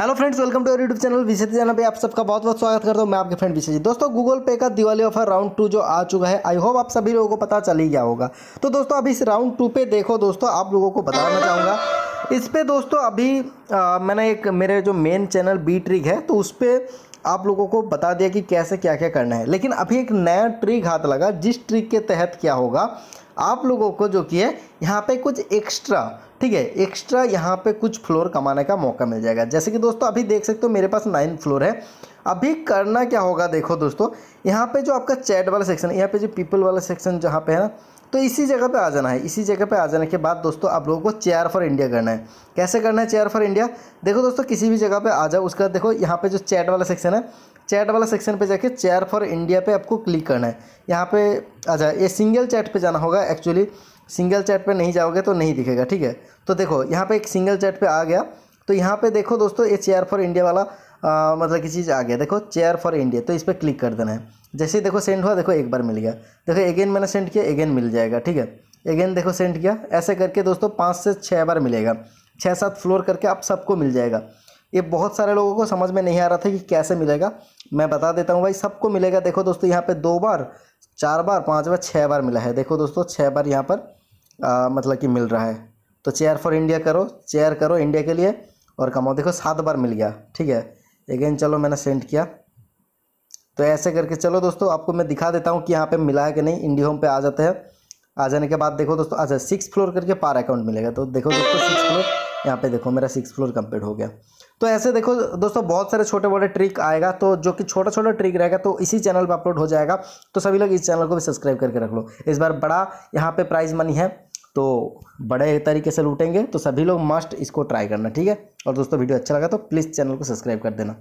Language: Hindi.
hello friends welcome to YouTube channel विशेष जाना पे आप सबका बहुत बहुत स्वागत करता हूँ मैं आपके फ्रेंड विशेष दोस्तों गूगल पे का दिवाली ऑफर राउंड टू जो आ चुका है आई होप आप सभी लोगों को पता चल ही गया होगा तो दोस्तों अभी इस राउंड टू पे देखो दोस्तों आप लोगों को बताना चाहूँगा इस पर दोस्तों अभी आ, मैंने एक मेरे जो मेन चैनल बी ट्रिक है तो उस पर आप लोगों को बता दिया कि कैसे क्या क्या करना है लेकिन अभी एक नया ट्रिक हाथ लगा जिस ट्रिक के तहत क्या होगा आप लोगों को जो कि है यहाँ पे कुछ एक्स्ट्रा ठीक है एक्स्ट्रा यहाँ पे कुछ फ्लोर कमाने का मौका मिल जाएगा जैसे कि दोस्तों अभी देख सकते हो मेरे पास नाइन फ्लोर है अभी करना क्या होगा देखो दोस्तों यहाँ पे जो आपका चैट वाला सेक्शन यहाँ पे जो पीपल वाला सेक्शन जहाँ पे है ना तो इसी जगह पे आ जाना है इसी जगह पे आ जाने के बाद दोस्तों आप लोगों को चेयर फॉर इंडिया करना है कैसे करना है चेयर फॉर इंडिया देखो दोस्तों किसी भी जगह पे आ जाओ उसका देखो यहाँ पे जो चैट वाला सेक्शन है चैट वाला सेक्शन पे जाके चेयर फॉर इंडिया पे आपको क्लिक करना है यहाँ पे आ अच्छा, जाए ये सिंगल चैट पे जाना होगा एक्चुअली सिंगल चैट पे नहीं जाओगे तो नहीं दिखेगा ठीक है तो देखो यहाँ पे एक सिंगल चैट पे आ गया तो यहाँ पे देखो दोस्तों ये चेयर फॉर इंडिया वाला आ, मतलब की चीज़ आ गया देखो चेयर फॉर इंडिया तो इस पर क्लिक कर देना है जैसे ही देखो सेंड हुआ देखो एक बार मिल गया देखो अगेन मैंने सेंड किया अगेन मिल जाएगा ठीक है अगेन देखो सेंड किया ऐसे करके दोस्तों पाँच से छः बार मिलेगा छः सात फ्लोर करके आप सबको मिल जाएगा ये बहुत सारे लोगों को समझ में नहीं आ रहा था कि कैसे मिलेगा मैं बता देता हूँ भाई सबको मिलेगा देखो दोस्तों यहाँ पे दो बार चार बार पाँच बार छः बार मिला है देखो दोस्तों छः बार यहाँ पर आ, मतलब कि मिल रहा है तो चेयर फॉर इंडिया करो चेयर करो इंडिया के लिए और कमाओ देखो सात बार मिल गया ठीक है अगेन चलो मैंने सेंड किया तो ऐसे करके चलो दोस्तों आपको मैं दिखा देता हूँ कि यहाँ पे मिला है कि नहीं इंडी होम पे आ जाते हैं आ जाने के बाद देखो दोस्तों अच्छा सिक्स फ्लोर करके पार अकाउंट मिलेगा तो देखो दोस्तों सिक्स फ्लोर यहाँ पे देखो मेरा सिक्स फ्लोर कंप्लीट हो गया तो ऐसे देखो दोस्तों बहुत सारे छोटे बड़े ट्रिक आएगा तो जो कि छोटा छोटा ट्रिक रहेगा तो इसी चैनल पर अपलोड हो जाएगा तो सभी लोग इस चैनल को भी सब्सक्राइब करके रख लो इस बार बड़ा यहाँ पे प्राइज मनी है तो बड़े तरीके से लूटेंगे तो सभी लोग मस्ट इसको ट्राई करना ठीक है और दोस्तों वीडियो अच्छा लगा तो प्लीज़ चैनल को सब्सक्राइब कर देना